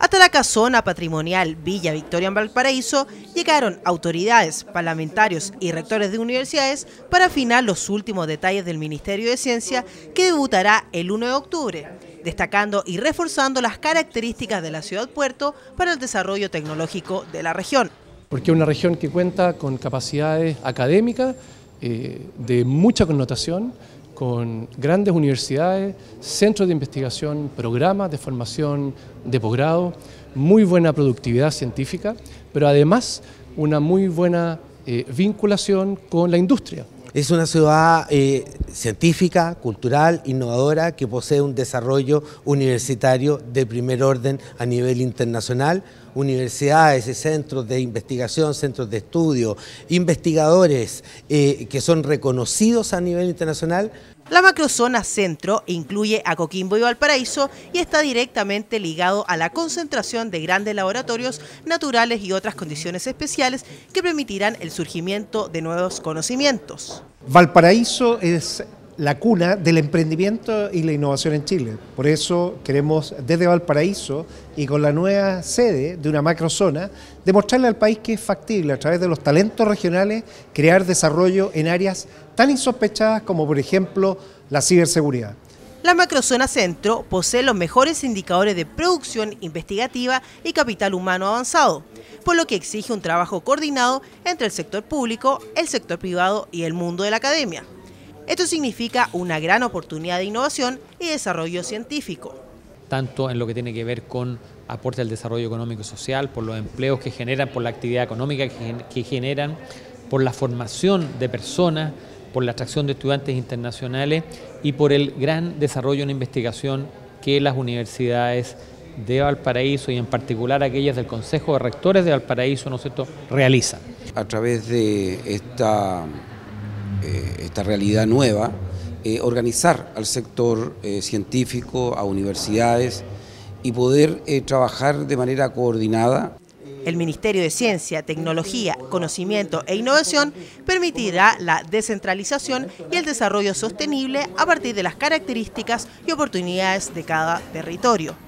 Hasta la casona patrimonial Villa Victoria en Valparaíso llegaron autoridades, parlamentarios y rectores de universidades para afinar los últimos detalles del Ministerio de Ciencia que debutará el 1 de octubre, destacando y reforzando las características de la ciudad puerto para el desarrollo tecnológico de la región. Porque es una región que cuenta con capacidades académicas eh, de mucha connotación, con grandes universidades, centros de investigación, programas de formación de posgrado, muy buena productividad científica, pero además una muy buena eh, vinculación con la industria. Es una ciudad eh, científica, cultural, innovadora, que posee un desarrollo universitario de primer orden a nivel internacional, universidades, centros de investigación, centros de estudio, investigadores eh, que son reconocidos a nivel internacional. La macrozona centro incluye a Coquimbo y Valparaíso y está directamente ligado a la concentración de grandes laboratorios naturales y otras condiciones especiales que permitirán el surgimiento de nuevos conocimientos. Valparaíso es la cuna del emprendimiento y la innovación en Chile. Por eso queremos desde Valparaíso y con la nueva sede de una macrozona demostrarle al país que es factible a través de los talentos regionales crear desarrollo en áreas tan insospechadas como por ejemplo la ciberseguridad. La macrozona centro posee los mejores indicadores de producción investigativa y capital humano avanzado, por lo que exige un trabajo coordinado entre el sector público, el sector privado y el mundo de la academia. Esto significa una gran oportunidad de innovación y desarrollo científico. Tanto en lo que tiene que ver con aporte al desarrollo económico y social, por los empleos que generan, por la actividad económica que generan, por la formación de personas, por la atracción de estudiantes internacionales y por el gran desarrollo en investigación que las universidades de Valparaíso y en particular aquellas del Consejo de Rectores de Valparaíso, ¿no realizan. A través de esta, eh, esta realidad nueva, eh, organizar al sector eh, científico, a universidades y poder trabajar de manera coordinada el Ministerio de Ciencia, Tecnología, Conocimiento e Innovación permitirá la descentralización y el desarrollo sostenible a partir de las características y oportunidades de cada territorio.